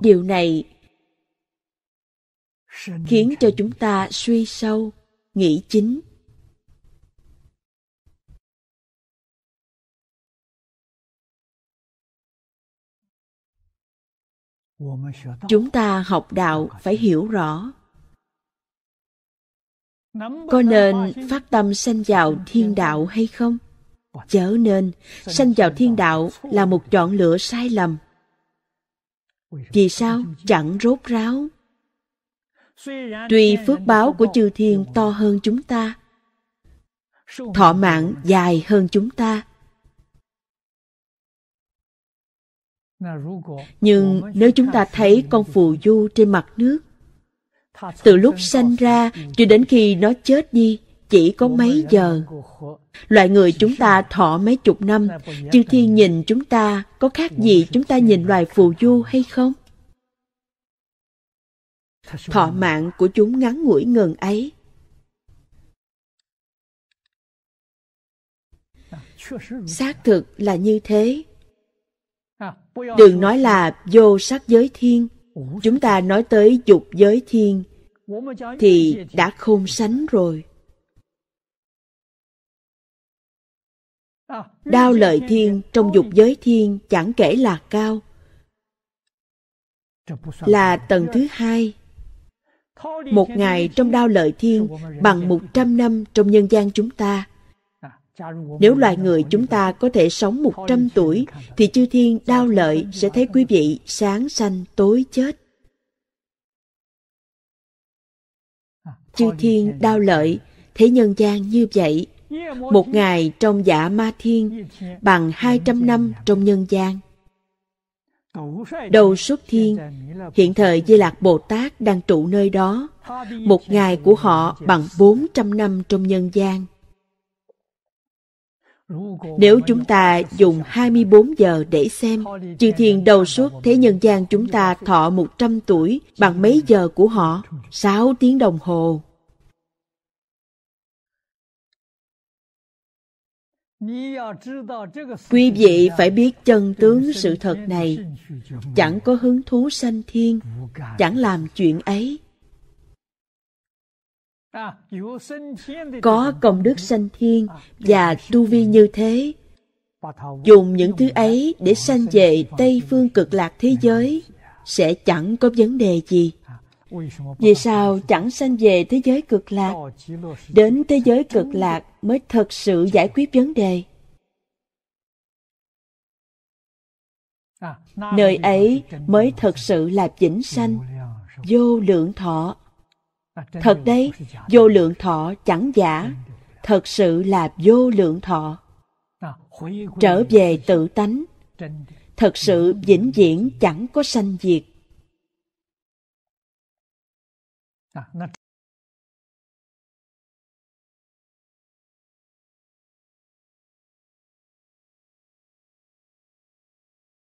điều này khiến cho chúng ta suy sâu nghĩ chính chúng ta học đạo phải hiểu rõ có nên phát tâm sanh vào thiên đạo hay không chớ nên sanh vào thiên đạo là một chọn lựa sai lầm vì sao chẳng rốt ráo tuy phước báo của chư thiên to hơn chúng ta thọ mạng dài hơn chúng ta nhưng nếu chúng ta thấy con phù du trên mặt nước từ lúc sanh ra cho đến khi nó chết đi chỉ có mấy giờ Loại người chúng ta thọ mấy chục năm, chư thiên nhìn chúng ta có khác gì chúng ta nhìn loài phù du hay không? Thọ mạng của chúng ngắn ngủi ngần ấy. Xác thực là như thế. Đừng nói là vô sắc giới thiên, chúng ta nói tới dục giới thiên thì đã không sánh rồi. Đao lợi thiên trong dục giới thiên chẳng kể là cao. Là tầng thứ hai. Một ngày trong đao lợi thiên bằng một trăm năm trong nhân gian chúng ta. Nếu loài người chúng ta có thể sống 100 tuổi, thì chư thiên đao lợi sẽ thấy quý vị sáng sanh tối chết. Chư thiên đao lợi, thế nhân gian như vậy một ngày trong dạ ma thiên bằng 200 năm trong nhân gian. Đầu xuất thiên, hiện thời Di Lạc Bồ Tát đang trụ nơi đó, một ngày của họ bằng 400 năm trong nhân gian. Nếu chúng ta dùng 24 giờ để xem, chư thiên đầu suốt thế nhân gian chúng ta thọ 100 tuổi bằng mấy giờ của họ? 6 tiếng đồng hồ. quý vị phải biết chân tướng sự thật này chẳng có hứng thú sanh thiên chẳng làm chuyện ấy có công đức sanh thiên và tu vi như thế dùng những thứ ấy để sanh về tây phương cực lạc thế giới sẽ chẳng có vấn đề gì vì sao chẳng sanh về thế giới cực lạc? Đến thế giới cực lạc mới thật sự giải quyết vấn đề. Nơi ấy mới thật sự là vĩnh sanh, vô lượng thọ. Thật đấy, vô lượng thọ chẳng giả, thật sự là vô lượng thọ. Trở về tự tánh, thật sự vĩnh viễn chẳng có sanh diệt 啊，那。